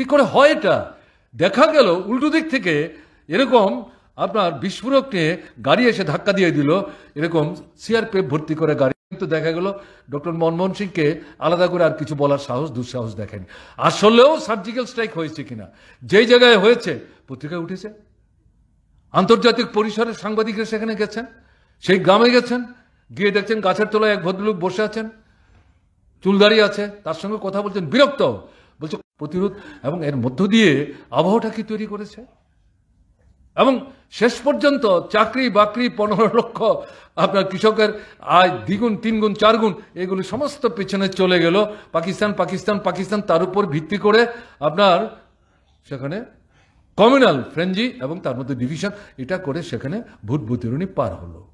কি করে হয় এটা দেখা গেল উল্টো দিক থেকে এরকম আপনার বিস্ফোরক নিয়ে গাড়ি এসে ধাক্কা দিয়ে দিল এরকম সিআরপিএফ ভর্তি করে গাড়ি কিন্তু দেখা গেল ডক্টর মনমোহন সিংকে আলাদা করে আর কিছু বলার সাহস দুঃসাহস দেখেন আসলেও সার্জিক্যাল স্ট্রাইক হয়েছে কিনা যেই জায়গায় হয়েছে পত্রিকায় উঠেছে আন্তর্জাতিক পরিসরের সাংবাদিকরা সেখানে গেছেন সেই গ্রামে গেছেন গিয়ে দেখছেন গাছের তলায় এক ভদ্রলোক বসে আছেন চুল আছে তার সঙ্গে কথা বলছেন বিরক্ত প্রতিরোধ এবং এর মধ্য দিয়ে আবহাওয়াটা কি তৈরি করেছে এবং শেষ পর্যন্ত চাকরি বাকরি পনেরো লক্ষ আপনার কৃষকের আয় দ্বিগুণ তিনগুণ চারগুণ এগুলি সমস্ত পেছনে চলে গেল পাকিস্তান পাকিস্তান পাকিস্তান তার উপর ভিত্তি করে আপনার সেখানে কমিউনাল ফ্রেঞ্জি এবং তার মধ্যে ডিভিশন এটা করে সেখানে ভূত ভূতিরণী পার হলো